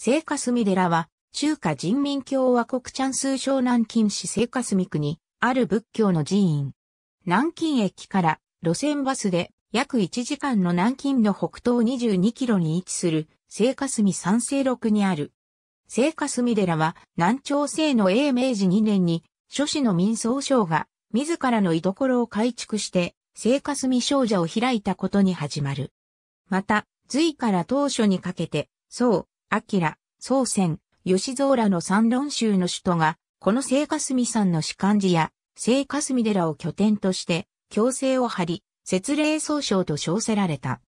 聖霞隅寺は、中華人民共和国チャンス省南京市聖霞隅区に、ある仏教の寺院。南京駅から路線バスで約1時間の南京の北東22キロに位置する聖霞隅三世六にある。聖霞隅寺は南朝西の英明治2年に諸子の民総省が自らの居所を改築して聖霞隅少女を開いたことに始まる。また、隋から当初にかけて、宋、明、宗泉、吉蔵らの三論宗の首都が、この聖霞んの士官寺や、聖霞寺を拠点として、強制を張り、節霊総称と称せられた。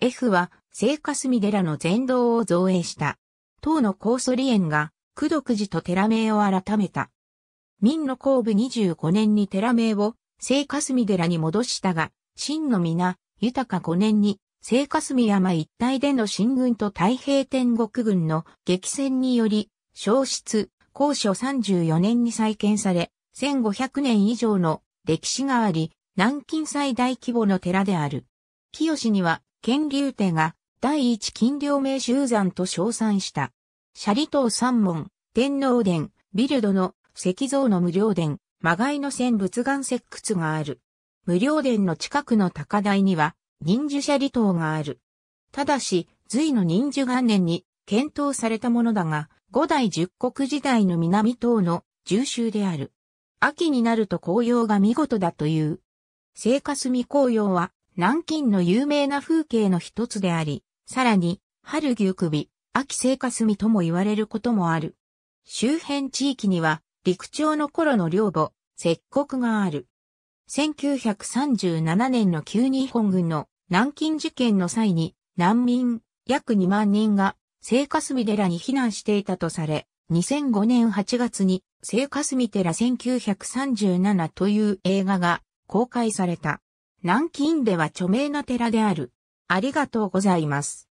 F は、聖霞寺の全道を造営した。唐の高祖理園が、九独寺と寺名を改めた。明の後部25年に寺名を、聖霞寺に戻したが、真の皆、豊か5年に、聖霞山一帯での新軍と太平天国軍の激戦により、消失、高所34年に再建され、1500年以上の歴史があり、南京最大規模の寺である。清には、県立手が第一金領名集山と称賛した。斜里島三門、天皇殿、ビルドの石像の無料殿、間外の仙仏岩石窟がある。無料殿の近くの高台には、忍術舎離島がある。ただし、隋の忍術元年に検討されたものだが、五代十国時代の南島の重州である。秋になると紅葉が見事だという。聖火隅紅葉は南京の有名な風景の一つであり、さらに春牛首、秋聖火隅とも言われることもある。周辺地域には陸町の頃の領母、石国がある。1937年の旧日本軍の南京事件の際に難民約2万人が聖霞寺に避難していたとされ、2005年8月に聖霞寺1937という映画が公開された。南京では著名な寺である。ありがとうございます。